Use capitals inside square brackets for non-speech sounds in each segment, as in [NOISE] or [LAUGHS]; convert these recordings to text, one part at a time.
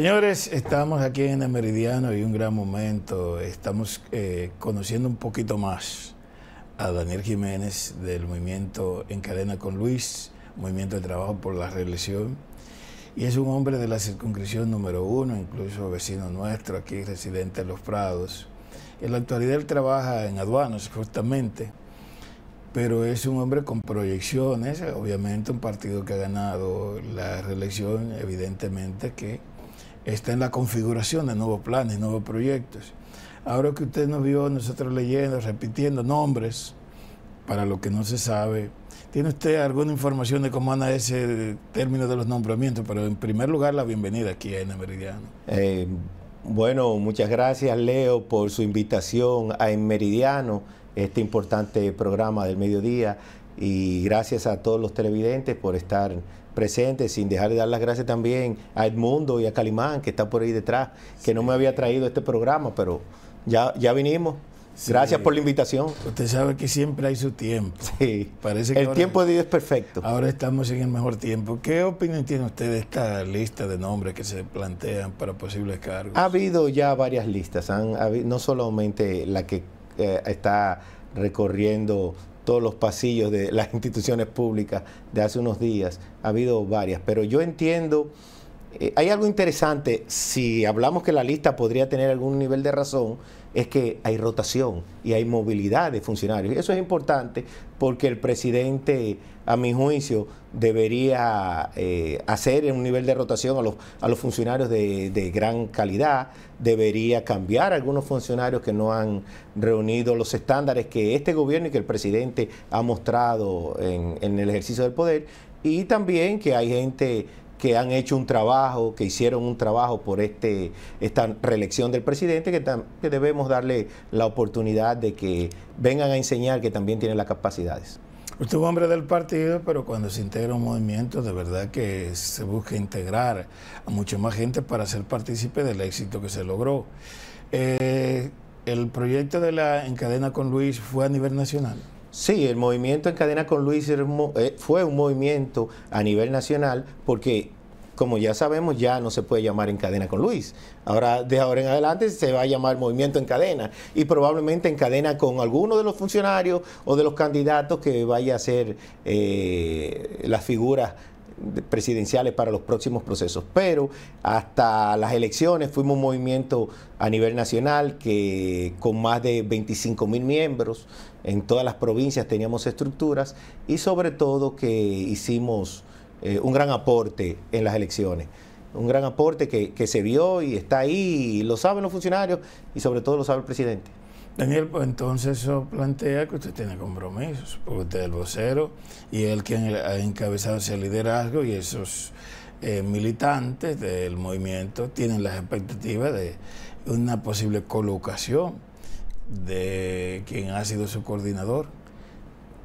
Señores, estamos aquí en el Meridiano y un gran momento. Estamos eh, conociendo un poquito más a Daniel Jiménez del movimiento En Cadena con Luis, Movimiento de Trabajo por la Reelección. Y es un hombre de la circunscripción número uno, incluso vecino nuestro, aquí residente en Los Prados. En la actualidad él trabaja en aduanas, justamente, pero es un hombre con proyecciones, obviamente un partido que ha ganado la reelección, evidentemente que está en la configuración de nuevos planes, nuevos proyectos. Ahora que usted nos vio nosotros leyendo, repitiendo nombres, para lo que no se sabe, ¿tiene usted alguna información de cómo anda ese término de los nombramientos? Pero en primer lugar, la bienvenida aquí a Meridiano. Eh, bueno, muchas gracias Leo por su invitación a En Meridiano, este importante programa del mediodía, y gracias a todos los televidentes por estar presente sin dejar de dar las gracias también a Edmundo y a Calimán, que está por ahí detrás, que no me había traído este programa, pero ya, ya vinimos. Gracias por la invitación. Usted sabe que siempre hay su tiempo. Sí. Parece que el tiempo de Dios es perfecto. Ahora estamos en el mejor tiempo. ¿Qué opinión tiene usted de esta lista de nombres que se plantean para posibles cargos? Ha habido ya varias listas, han, no solamente la que eh, está recorriendo todos los pasillos de las [LAUGHS] instituciones públicas de hace unos días. Ha habido varias, pero yo entiendo, eh, hay algo interesante, si hablamos que la lista podría tener algún nivel de razón, es que hay rotación y hay movilidad de funcionarios. eso es importante porque el presidente, a mi juicio, debería hacer eh, hacer un nivel de rotación a los, a los funcionarios de, gran calidad, debería cambiar algunos funcionarios que no han reunido los estándares que este gobierno y que el presidente ha mostrado en, en el ejercicio del poder, y también que hay gente que han hecho un trabajo, que hicieron un trabajo por este, esta reelección del presidente, que, debemos darle la oportunidad de que vengan a enseñar que también tienen las capacidades. Usted es un hombre del partido, pero cuando se integra un movimiento, de verdad que se busca integrar a mucha más gente para ser partícipe del éxito que se logró. Eh, ¿El proyecto de la Encadena con Luis fue a nivel nacional? Sí, el movimiento en cadena con Luis eh, fue un movimiento a nivel nacional porque como ya sabemos, ya no se puede llamar en cadena con Luis. Ahora, de ahora en adelante, se va a llamar movimiento en cadena y probablemente en cadena con alguno de los funcionarios o de los candidatos que vaya a ser eh, las figuras presidenciales para los próximos procesos. Pero hasta las elecciones fuimos un movimiento a nivel nacional que con más de 25 mil miembros en todas las provincias teníamos estructuras y sobre todo que hicimos eh, un gran aporte en las elecciones. Un gran aporte que, se vio y está ahí, y lo saben los funcionarios y sobre todo lo sabe el presidente. Daniel, pues entonces eso plantea que usted tiene compromisos, porque usted es el vocero y él quien ha encabezado ese liderazgo y esos eh, militantes del movimiento tienen las expectativas de una posible colocación de quien ha sido su coordinador?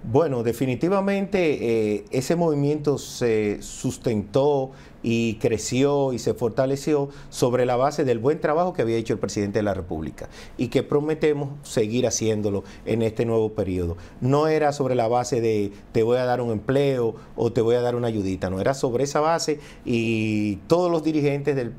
Bueno, definitivamente eh, ese movimiento se sustentó y creció y se fortaleció sobre la base del buen trabajo que había hecho el presidente de la República y que prometemos seguir haciéndolo en este nuevo periodo. No era sobre la base de te voy a dar un empleo o te voy a dar una ayudita, no, era sobre esa base y todos los dirigentes del,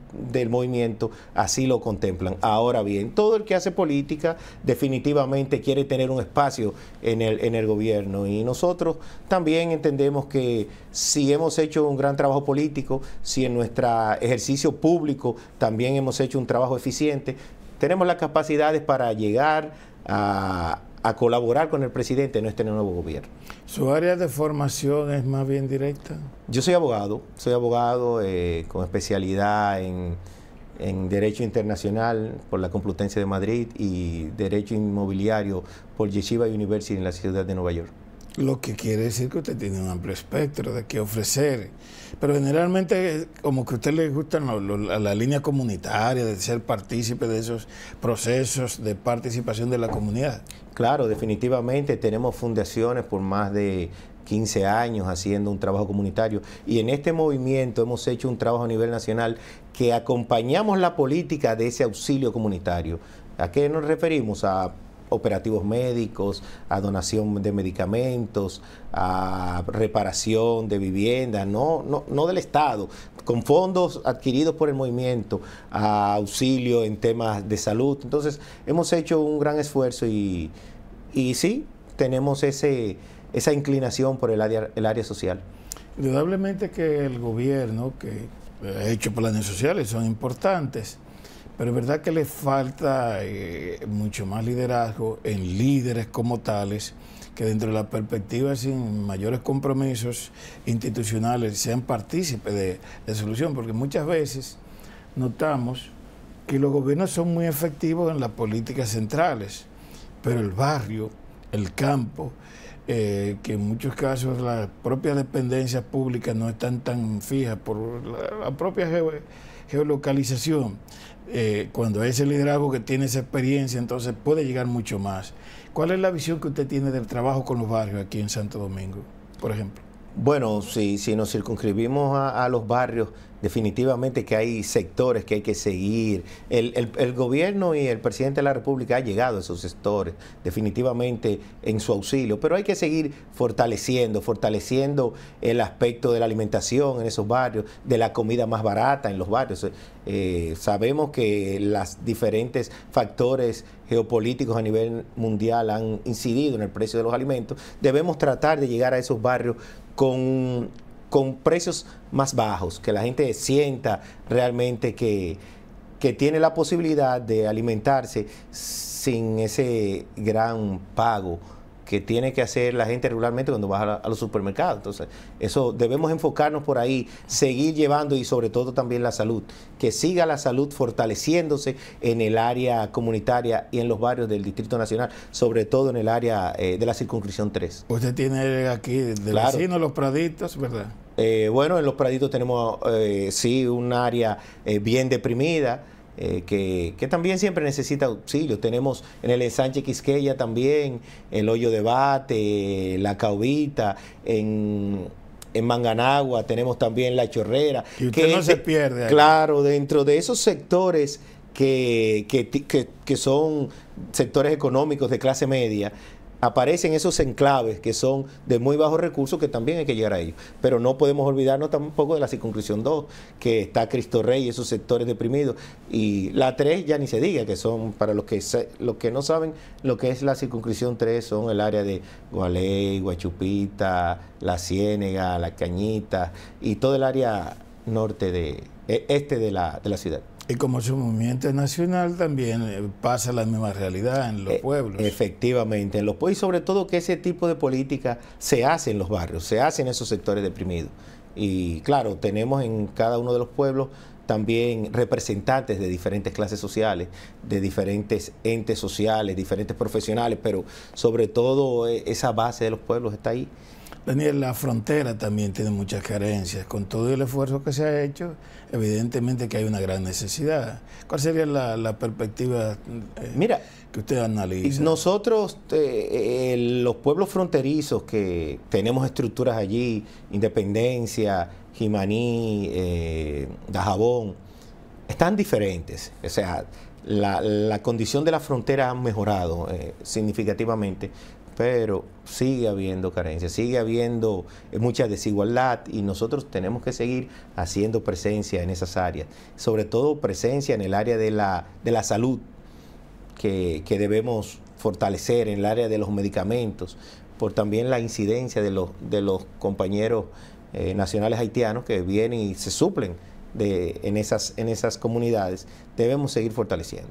movimiento así lo contemplan. Ahora bien, todo el que hace política definitivamente quiere tener un espacio en el, en el gobierno y nosotros también entendemos que si hemos hecho un gran trabajo político, si en nuestro ejercicio público también hemos hecho un trabajo eficiente. Tenemos las capacidades para llegar a, colaborar con el presidente en este nuevo gobierno. ¿Su área de formación es más bien directa? Yo soy abogado, soy abogado eh, con especialidad en, en, Derecho Internacional por la Complutense de Madrid y Derecho Inmobiliario por Yeshiva University en la ciudad de Nueva York. Lo que quiere decir que usted tiene un amplio espectro de qué ofrecer. Pero generalmente, como que a usted le gusta la, línea comunitaria, de ser partícipe de esos procesos de participación de la comunidad. Claro, definitivamente tenemos fundaciones por más de 15 años haciendo un trabajo comunitario y en este movimiento hemos hecho un trabajo a nivel nacional que acompañamos la política de ese auxilio comunitario. ¿A qué nos referimos? A operativos médicos, a donación de medicamentos, a reparación de viviendas, no, no, no del Estado, con fondos adquiridos por el movimiento, a auxilio en temas de salud. Entonces, hemos hecho un gran esfuerzo y, y sí, tenemos ese, esa inclinación por el área, el área social. Indudablemente que el gobierno, que ha hecho planes sociales, son importantes pero es verdad que le falta eh, mucho más liderazgo en líderes como tales, que dentro de la perspectiva sin mayores compromisos institucionales sean partícipes de, la solución, porque muchas veces notamos que los gobiernos son muy efectivos en las políticas centrales, pero el barrio, el campo, eh, que en muchos casos las propias dependencias públicas no están tan fijas por la, propia geolocalización. Eh, cuando es el liderazgo que tiene esa experiencia, entonces puede llegar mucho más. ¿Cuál es la visión que usted tiene del trabajo con los barrios aquí en Santo Domingo, por ejemplo? Bueno, si, nos circunscribimos a, los barrios, definitivamente que hay sectores que hay que seguir. El, gobierno y el presidente de la República ha llegado a esos sectores, definitivamente en su auxilio, pero hay que seguir fortaleciendo, fortaleciendo el aspecto de la alimentación en esos barrios, de la comida más barata en los barrios. Eh, sabemos que los diferentes factores geopolíticos a nivel mundial han incidido en el precio de los alimentos. Debemos tratar de llegar a esos barrios con, con precios más bajos, que la gente sienta realmente que, que tiene la posibilidad de alimentarse sin ese gran pago que tiene que hacer la gente regularmente cuando va a, los supermercados. Entonces, eso debemos enfocarnos por ahí, seguir llevando y sobre todo también la salud, que siga la salud fortaleciéndose en el área comunitaria y en los barrios del Distrito Nacional, sobre todo en el área eh, de la circunscripción 3. Usted tiene aquí de los praditos, ¿verdad? Eh, bueno, en los praditos tenemos, eh, sí, un área bien deprimida. Eh, que, también siempre necesita auxilio. Tenemos en el ensanche Quisqueya también el hoyo de bate, la caubita, en, en Manganagua tenemos también la chorrera. Y que no se pierde. Claro, dentro de esos sectores que, que, que, son sectores económicos de clase media, aparecen esos enclaves que son de muy bajos recursos que también hay que llegar a ellos. Pero no podemos olvidarnos tampoco de la circunscripción 2, que está Cristo Rey y esos sectores deprimidos. Y la 3 ya ni se diga, que son, para los que, que no saben lo que es la circunscripción 3, son el área de Gualey, Guachupita, La Ciénega, La Cañita y todo el área norte de, e, este de la, de la ciudad. Y como su movimiento nacional también eh, pasa la misma realidad en los eh, pueblos. Efectivamente, los pueblos y sobre todo que ese tipo de política se hace en los barrios, se hace en esos sectores deprimidos. Y claro, tenemos en cada uno de los pueblos también representantes de diferentes clases sociales, de diferentes entes sociales, diferentes profesionales, pero sobre todo eh, esa base de los pueblos está ahí. Daniel, la frontera también tiene muchas carencias. Con todo el esfuerzo que se ha hecho, evidentemente que hay una gran necesidad. ¿Cuál sería la, perspectiva eh, que usted analiza? Nosotros, eh, eh, los pueblos fronterizos que tenemos estructuras allí, Independencia, Jimaní, Dajabón, están diferentes. O sea, la, condición de la frontera ha mejorado significativamente, pero sigue habiendo carencias, sigue habiendo eh, mucha desigualdad y nosotros tenemos que seguir haciendo presencia en esas áreas, sobre todo presencia en el área de la, salud que, debemos fortalecer, en el área de los medicamentos, por también la incidencia de los, de los compañeros eh, nacionales haitianos que vienen y se suplen de, en, esas, en esas comunidades, debemos seguir fortaleciendo.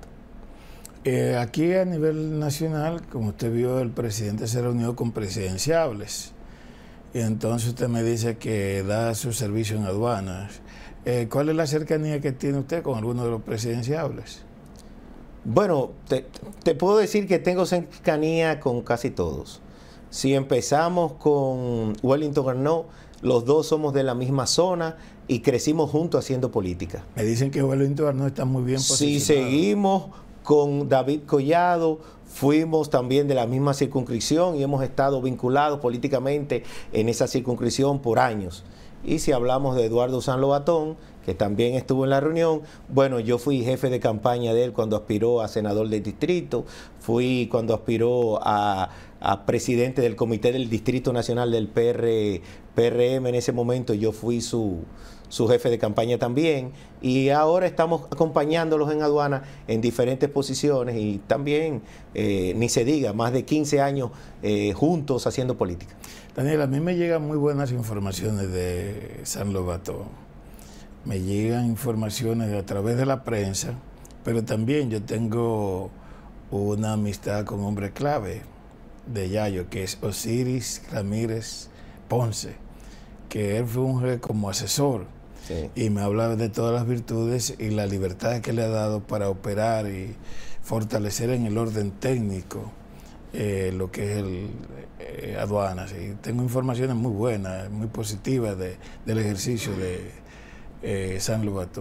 Eh, aquí a nivel nacional, como usted vio, el presidente se reunió con presidenciables. Y entonces usted me dice que da su servicio en aduanas. Eh, ¿Cuál es la cercanía que tiene usted con alguno de los presidenciables? Bueno, te, puedo decir que tengo cercanía con casi todos. Si empezamos con Wellington Arnault, los dos somos de la misma zona y crecimos juntos haciendo política. Me dicen que Wellington Arnault está muy bien posicionado. Si seguimos con David Collado, fuimos también de la misma circunscripción y hemos estado vinculados políticamente en esa circunscripción por años. Y si hablamos de Eduardo San Lobatón, que también estuvo en la reunión, bueno, yo fui jefe de campaña de él cuando aspiró a senador del distrito, fui cuando aspiró a a presidente del comité del Distrito Nacional del PR, PRM en ese momento, yo fui su, jefe de campaña también, y ahora estamos acompañándolos en aduana en diferentes posiciones y también, eh, ni se diga, más de 15 años eh, juntos haciendo política. Daniel, a mí me llegan muy buenas informaciones de San Lobato, me llegan informaciones a través de la prensa, pero también yo tengo una amistad con hombres clave, de Yayo, que es Osiris Ramírez Ponce, que él funge como asesor y me habla de todas las virtudes y la libertad que le ha dado para operar y fortalecer en el orden técnico eh, lo que es el eh, aduanas. Y tengo informaciones muy buenas, muy positivas del ejercicio de eh,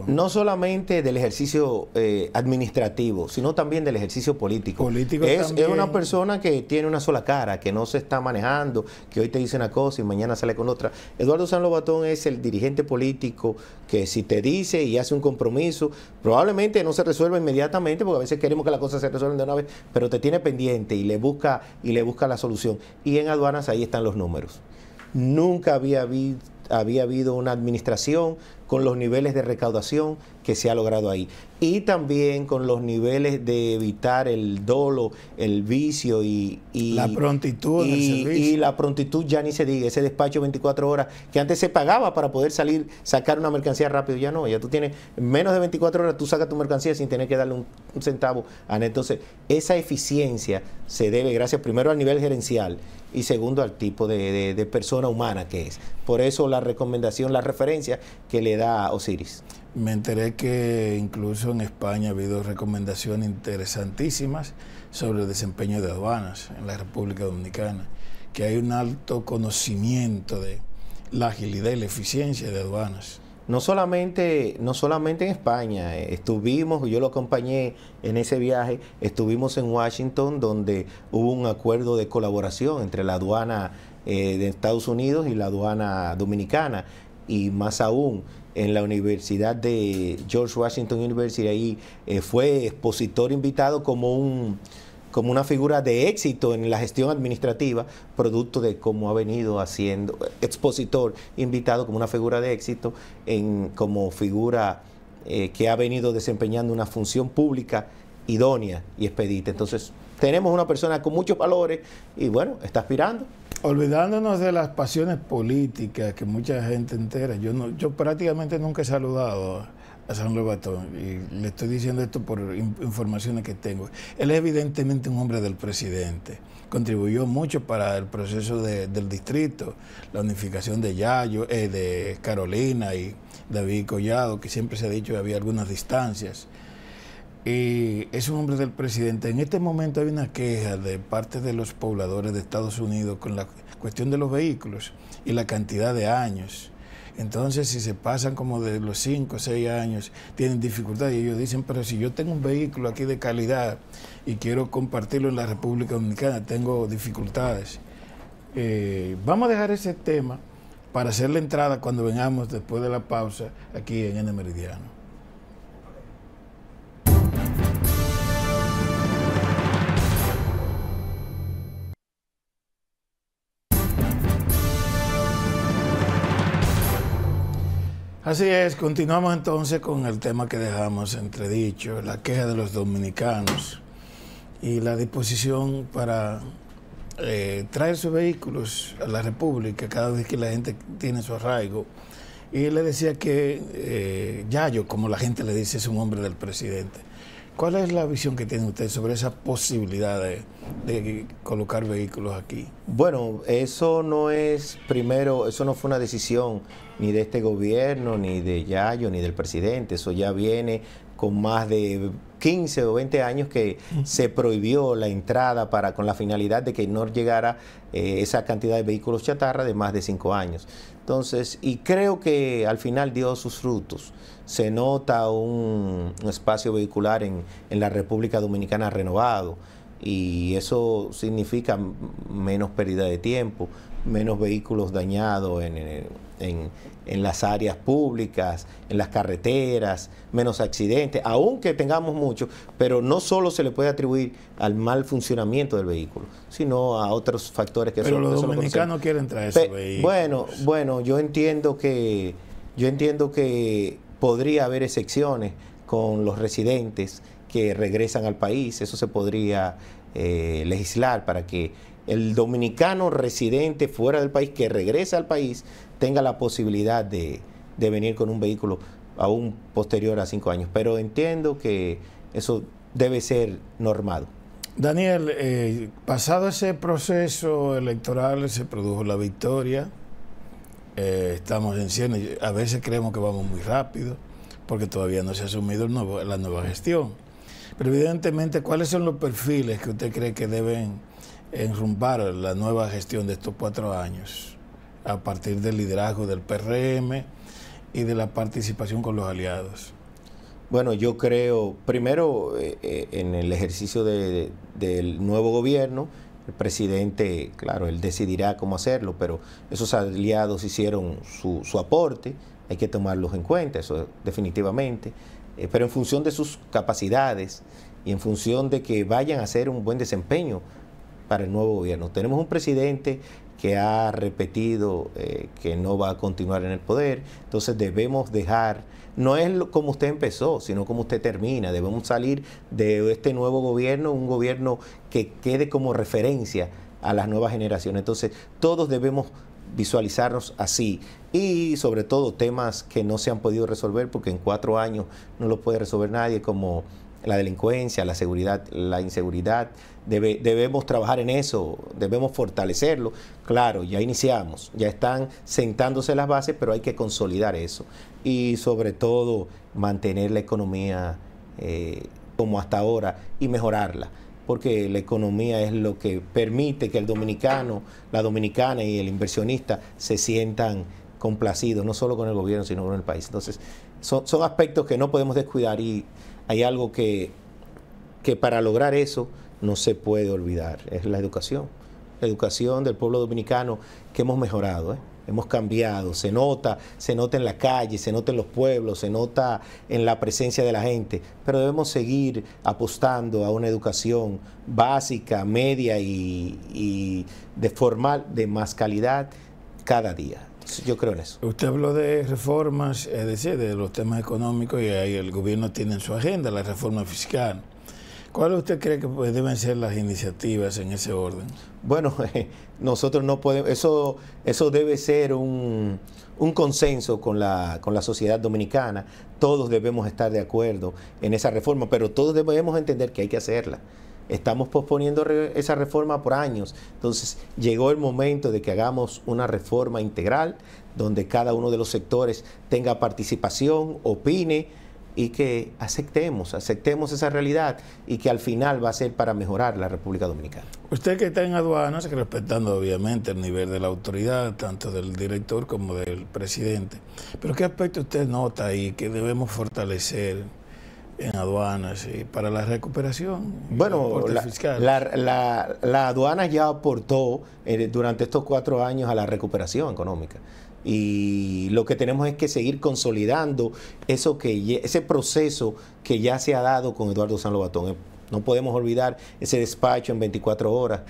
No solamente del ejercicio eh, administrativo, sino también del ejercicio político. es, una persona que tiene una sola cara, que no se está manejando, que hoy te dice una cosa y mañana sale con otra. Eduardo San Lobatón es el dirigente político que si te dice y hace un compromiso, probablemente no se resuelva inmediatamente, porque a veces queremos que las cosas se resuelvan de una vez, pero te tiene pendiente y le busca y le busca la solución. Y en aduanas ahí están los números. Nunca había habido una administración con los niveles de recaudación que se ha logrado ahí. Y también con los niveles de evitar el dolo, el vicio y... la prontitud. Y, y, la prontitud ya ni se diga, ese despacho 24 horas que antes se pagaba para poder salir, sacar una mercancía rápido, ya no, ya tú tienes menos de 24 horas, tú sacas tu mercancía sin tener que darle un, centavo. Entonces, esa eficiencia se debe gracias primero al nivel gerencial y segundo al tipo de, de persona humana que es. Por eso la recomendación, la referencia que le Osiris? Me enteré que incluso en España ha habido recomendaciones interesantísimas sobre el desempeño de aduanas en la República Dominicana, que hay un alto conocimiento de la agilidad y la eficiencia de aduanas. No solamente, no solamente en España, eh, estuvimos, yo lo acompañé en ese viaje, estuvimos en Washington donde hubo un acuerdo de colaboración entre la aduana eh, de Estados Unidos y la aduana dominicana y más aún en la Universidad de George Washington University, ahí eh, fue expositor invitado como un como una figura de éxito en la gestión administrativa, producto de cómo ha venido haciendo, expositor invitado como una figura de éxito, en, como figura eh, que ha venido desempeñando una función pública idónea y expedita. Entonces, tenemos una persona con muchos valores y bueno, está aspirando. Olvidándonos de las pasiones políticas que mucha gente entera, yo no, yo prácticamente nunca he saludado a San Luis y le estoy diciendo esto por informaciones que tengo. Él es evidentemente un hombre del presidente, contribuyó mucho para el proceso del distrito, la unificación de Yayo, eh, de Carolina y David Collado, que siempre se ha dicho que había algunas distancias es un hombre del presidente. En este momento hay una queja de parte de los pobladores de Estados Unidos con la cuestión de los vehículos y la cantidad de años. Entonces, si se pasan como de los 5 o 6 años, tienen dificultad y ellos dicen, pero si yo tengo un vehículo aquí de calidad y quiero compartirlo en la República Dominicana, tengo dificultades. Eh, vamos a dejar ese tema para hacer la entrada cuando vengamos después de la pausa aquí en N Meridiano. Así es, continuamos entonces con el tema que dejamos entredicho, la queja de los dominicanos y la disposición para eh, traer sus vehículos a la República cada vez que la gente tiene su arraigo. Y le decía que eh, Yayo, como la gente le dice, es un hombre del presidente. ¿Cuál es la visión que tiene usted sobre esas posibilidades de, de, colocar vehículos aquí? Bueno, eso no es, primero, eso no fue una decisión ni de este gobierno, ni de Yayo, ni del presidente. Eso ya viene con más de 15 o 20 años que se prohibió la entrada para con la finalidad de que no llegara eh, esa cantidad de vehículos chatarra de más de 5 años. Entonces, y creo que al final dio sus frutos. Se nota un, espacio vehicular en, la República Dominicana renovado y eso significa menos pérdida de tiempo, menos vehículos dañados en, en las áreas públicas, en las carreteras, menos accidentes, aunque tengamos muchos, pero no solo se le puede atribuir al mal funcionamiento del vehículo, sino a otros factores que pero son... los dominicanos quieren traer Bueno, bueno, yo entiendo que yo entiendo que podría haber excepciones con los residentes que regresan al país, eso se podría eh, legislar para que el dominicano residente fuera del país que regresa al país tenga la posibilidad de, venir con un vehículo aún posterior a cinco años. Pero entiendo que eso debe ser normado. Daniel, eh, pasado ese proceso electoral, se produjo la victoria. Eh, estamos en cien, a veces creemos que vamos muy rápido porque todavía no se ha asumido la nueva gestión. Pero evidentemente, ¿cuáles son los perfiles que usted cree que deben enrumbar la nueva gestión de estos cuatro años a partir del liderazgo del PRM y de la participación con los aliados? Bueno, yo creo, primero, eh, eh, en el ejercicio del nuevo gobierno, el presidente, claro, él decidirá cómo hacerlo, pero esos aliados hicieron su, su aporte, hay que tomarlos en cuenta, eso definitivamente, eh, pero en función de sus capacidades y en función de que vayan a hacer un buen desempeño para el nuevo gobierno. Tenemos un presidente que ha repetido eh, que no va a continuar en el poder, entonces debemos dejar, no es como usted empezó, sino como usted termina, debemos salir de este nuevo gobierno, un gobierno que quede como referencia a las nuevas generaciones. Entonces, todos debemos visualizarnos así y sobre todo temas que no se han podido resolver porque en cuatro años no lo puede resolver nadie como la delincuencia, la seguridad, la inseguridad. debemos trabajar en eso, debemos fortalecerlo. Claro, ya iniciamos, ya están sentándose las bases, pero hay que consolidar eso. Y sobre todo, mantener la economía eh, como hasta ahora y mejorarla. Porque la economía es lo que permite que el dominicano, la dominicana y el inversionista se sientan complacidos, no solo con el gobierno, sino con el país. Entonces, son, son aspectos que no podemos descuidar y hay algo que, para lograr eso no se puede olvidar, es la educación. La educación del pueblo dominicano que hemos mejorado, ¿eh? hemos cambiado, se nota, se nota en la calle, se nota en los pueblos, se nota en la presencia de la gente, pero debemos seguir apostando a una educación básica, media y, y de formal, de más calidad cada día. Yo creo en eso. Usted habló de reformas, es decir, de los temas económicos y ahí el gobierno tiene en su agenda la reforma fiscal. ¿Cuál usted cree que pues, deben ser las iniciativas en ese orden? Bueno, [LAUGHS] eh, nosotros no podemos, eso, eso debe ser un, un consenso con la, con la sociedad dominicana. Todos debemos estar de acuerdo en esa reforma, pero todos debemos entender que hay que hacerla. Estamos posponiendo esa reforma por años. Entonces llegó el momento de que hagamos una reforma integral donde cada uno de los sectores tenga participación, opine y que aceptemos, aceptemos esa realidad y que al final va a ser para mejorar la República Dominicana. Usted que está en aduanas, respetando obviamente el nivel de la autoridad, tanto del director como del presidente, pero ¿qué aspecto usted nota y que debemos fortalecer? en aduanas y para la recuperación. Bueno, la, la, aduana ya aportó eh, durante estos cuatro años a la recuperación económica. Y lo que tenemos es que seguir consolidando eso que, ese proceso que ya se ha dado con Eduardo San Lobatón. Eh, no podemos olvidar ese despacho en 24 horas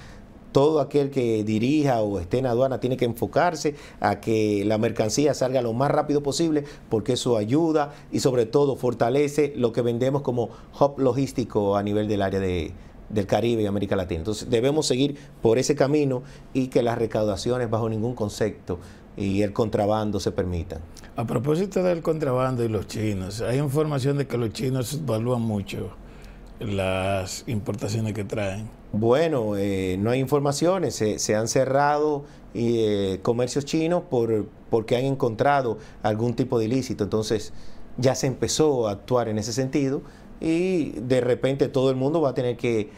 todo aquel que dirija o esté en aduana tiene que enfocarse a que la mercancía salga lo más rápido posible porque eso ayuda y sobre todo fortalece lo que vendemos como hub logístico a nivel del área del Caribe y América Latina. Entonces debemos seguir por ese camino y que las recaudaciones bajo ningún concepto y el contrabando se permitan. A propósito del contrabando y los chinos, hay información de que los chinos evalúan mucho las importaciones que traen bueno, eh, no hay informaciones, se, han cerrado eh, comercios chinos por, porque han encontrado algún tipo de ilícito, entonces ya se empezó a actuar en ese sentido y de repente todo el mundo va a tener que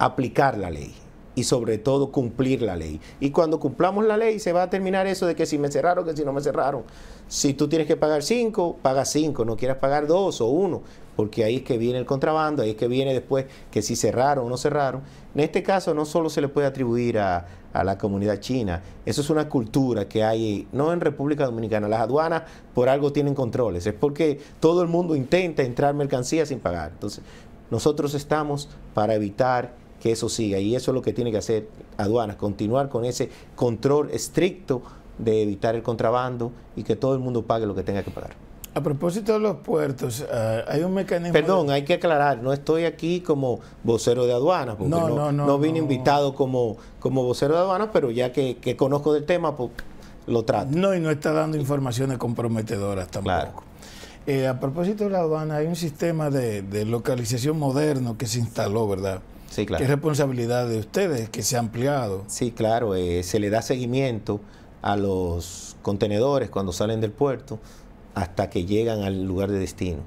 aplicar la ley y sobre todo cumplir la ley. Y cuando cumplamos la ley se va a terminar eso de que si me cerraron, que si no me cerraron. Si tú tienes que pagar cinco, paga cinco, no quieras pagar dos o uno, porque ahí es que viene el contrabando, ahí es que viene después que si cerraron o no cerraron. En este caso no solo se le puede atribuir a, a la comunidad china, eso es una cultura que hay, no en República Dominicana, las aduanas por algo tienen controles, es porque todo el mundo intenta entrar mercancía sin pagar. Entonces, nosotros estamos para evitar que eso siga. Y eso es lo que tiene que hacer aduanas, continuar con ese control estricto de evitar el contrabando y que todo el mundo pague lo que tenga que pagar. A propósito de los puertos, eh, hay un mecanismo. Perdón, hay que aclarar, no estoy aquí como vocero de aduanas, porque no, no, vine invitado como, como vocero de aduanas, pero ya que, conozco del tema, pues lo trato. No, y no está dando informaciones comprometedoras tampoco. Eh, a propósito de la aduana, hay un sistema de localización moderno que se instaló, ¿verdad? Sí, responsabilidad de ustedes que se ha ampliado. Sí, claro, eh, se le da seguimiento a los contenedores cuando salen del puerto hasta que llegan al lugar de destino.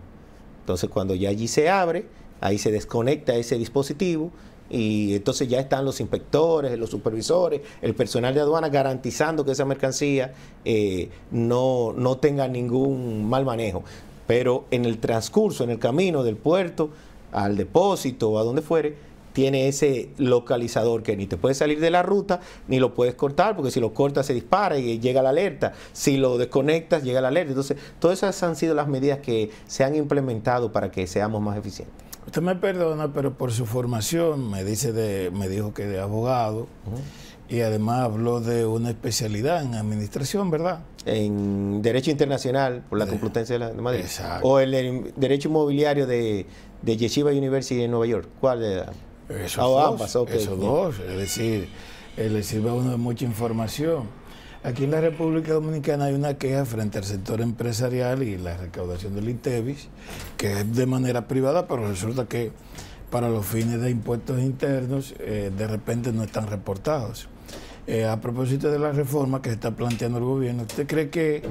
Entonces, cuando ya allí se abre, ahí se desconecta ese dispositivo y entonces ya están los inspectores, los supervisores, el personal de aduana garantizando que esa mercancía eh, no, no tenga ningún mal manejo. Pero en el transcurso, en el camino del puerto al depósito o a donde fuere, tiene ese localizador que ni te puede salir de la ruta ni lo puedes cortar, porque si lo cortas se dispara y llega la alerta. Si lo desconectas, llega la alerta. Entonces, todas esas han sido las medidas que se han implementado para que seamos más eficientes. Usted me perdona, pero por su formación me dice de, me dijo que de abogado y además habló de una especialidad en administración, ¿verdad? En Derecho Internacional por la Complutense de, Madrid. Exacto. O el, Derecho Inmobiliario de, Yeshiva University en Nueva York. ¿Cuál de esos dos, es decir, le sirve a uno de mucha información. Aquí en la República Dominicana hay una queja frente al sector empresarial y la recaudación del ITEVIS, que es de manera privada, pero resulta que para los fines de impuestos internos eh, de repente no están reportados. Eh, a propósito de la reforma que está planteando el gobierno, ¿usted cree que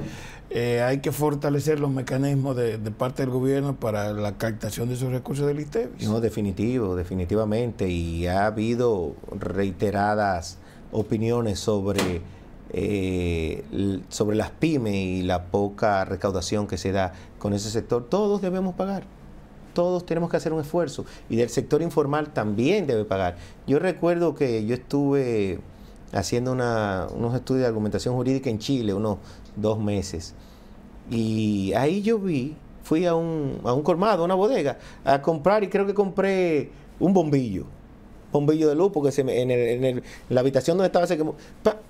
eh, hay que fortalecer los mecanismos de, parte del gobierno para la captación de esos recursos del ITEBIS? No, definitivo, definitivamente. Y ha habido reiteradas opiniones sobre, eh, sobre las pymes y la poca recaudación que se da con ese sector. Todos debemos pagar todos tenemos que hacer un esfuerzo y del sector informal también debe pagar. Yo recuerdo que yo estuve haciendo unos estudios de argumentación jurídica en Chile, unos dos meses. Y ahí yo vi, fui a un, colmado, a una bodega, a comprar y creo que compré un bombillo bombillo de luz porque se en, la habitación donde estaba se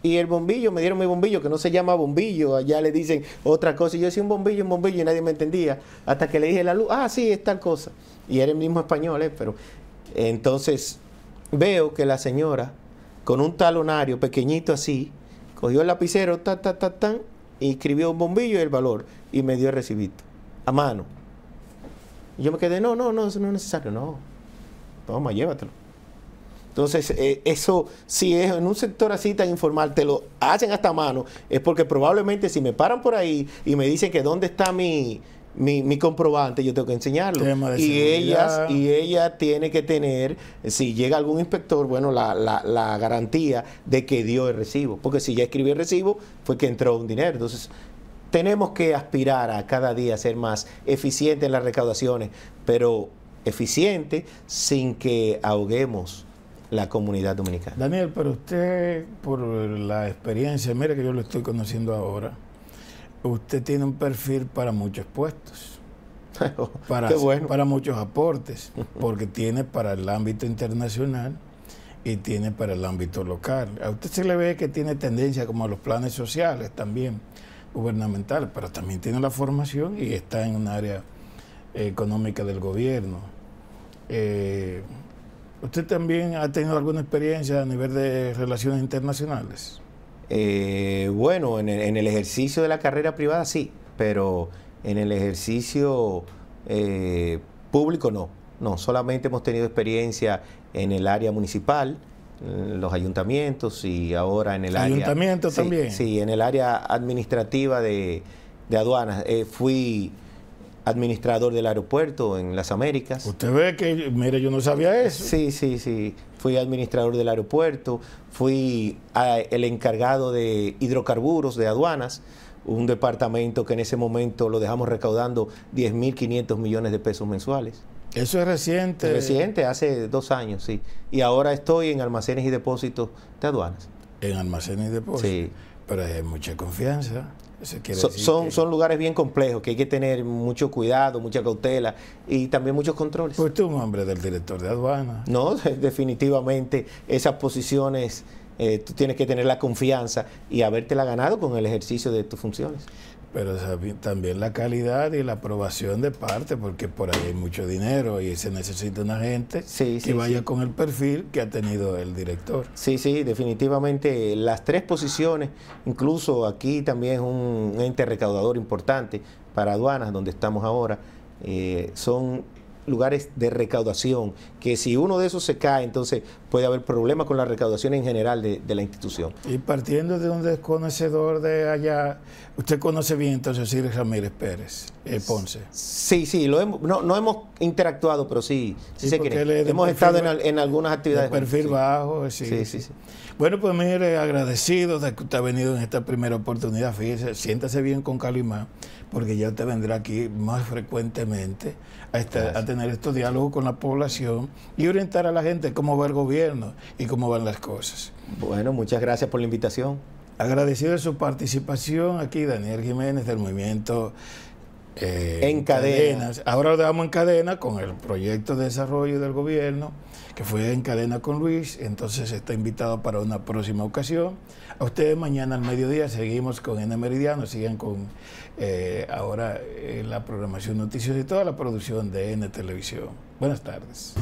Y el bombillo, me dieron mi bombillo, que no se llama bombillo, allá le dicen otra cosa. Y yo decía un bombillo, un bombillo, y nadie me entendía. Hasta que le dije la luz, ah, sí, es tal cosa. Y era el mismo español, ¿eh? pero entonces veo que la señora con un talonario pequeñito así, cogió el lapicero, ta, ta, ta, tan, y escribió un bombillo y el valor, y me dio el recibito, a mano. Y yo me quedé, no, no, no, eso no es necesario, no. Toma, llévatelo. Entonces, eh, eso, si es en un sector así tan informal, te lo hacen hasta a mano, es porque probablemente si me paran por ahí y me dicen que dónde está mi, mi, comprobante, yo tengo que enseñarlo. Y ellas, y ella tiene que tener, si llega algún inspector, bueno, la, la, la, garantía de que dio el recibo. Porque si ya escribió el recibo, fue que entró un dinero. Entonces, tenemos que aspirar a cada día ser más eficientes en las recaudaciones, pero eficiente sin que ahoguemos la comunidad dominicana. Daniel, pero usted, por la experiencia, mire que yo lo estoy conociendo ahora usted tiene un perfil para muchos puestos, para, muchos aportes, porque tiene para el ámbito internacional y tiene para el ámbito local. A usted se le ve que tiene tendencia como a los planes sociales también, gubernamentales, pero también tiene la formación y está en un área eh, económica del gobierno. Eh, ¿Usted también ha tenido alguna experiencia a nivel de relaciones internacionales? Eh, bueno, en el, ejercicio de la carrera privada sí, pero en el ejercicio eh, público no. No, solamente hemos tenido experiencia en el área municipal, los ayuntamientos y ahora en el área... ¿Ayuntamiento también? Sí, en el área administrativa de, aduanas. Eh, fui administrador del aeropuerto en las Américas. Usted ve que, mire, yo no sabía eso. Sí, sí, sí fui administrador del aeropuerto, fui ah, el encargado de hidrocarburos, de aduanas, un departamento que en ese momento lo dejamos recaudando 10.500 millones de pesos mensuales. Eso es reciente. reciente, hace dos años, sí. Y ahora estoy en almacenes y depósitos de aduanas. En almacenes y depósitos. Sí. Pero hay mucha confianza son, son lugares bien complejos que hay que tener mucho cuidado, mucha cautela y también muchos controles. Pues un hombre del director de aduana. No, [LAUGHS] definitivamente esas posiciones eh, tú tienes que tener la confianza y habértela ganado con el ejercicio de tus funciones pero también la calidad y la aprobación de parte, porque por ahí hay mucho dinero y se necesita una gente que vaya con el perfil que ha tenido el director. Sí, sí, definitivamente las tres posiciones, incluso aquí también es un ente recaudador importante para aduanas, donde estamos ahora, eh, son lugares de recaudación, que si uno de esos se cae, entonces puede haber problemas con la recaudación en general de, la institución. Y partiendo de un desconocedor de allá, usted conoce bien entonces Sir Ramírez Pérez, el eh, Ponce. Sí, sí, lo hemos, no, no, hemos interactuado, pero sí, sí, se cree. Hemos estado en, algunas actividades. perfil bajo, eh, sí. Sí, sí, Bueno, pues mire, agradecido de que usted ha venido en esta primera oportunidad, fíjese, siéntase bien con Calimán, porque ya te vendrá aquí más frecuentemente a, este, tener estos diálogos con la población y orientar a la gente cómo va el gobierno y cómo van las cosas. Bueno, muchas gracias por la invitación. Agradecido de su participación aquí, Daniel Jiménez, del movimiento eh, en cadena. Ahora lo dejamos en cadena con el proyecto de desarrollo del gobierno que fue en cadena con Luis, entonces está invitado para una próxima ocasión. A ustedes mañana al mediodía seguimos con N Meridiano, sigan con eh, ahora eh, la programación noticias y toda la producción de N Televisión. Buenas tardes.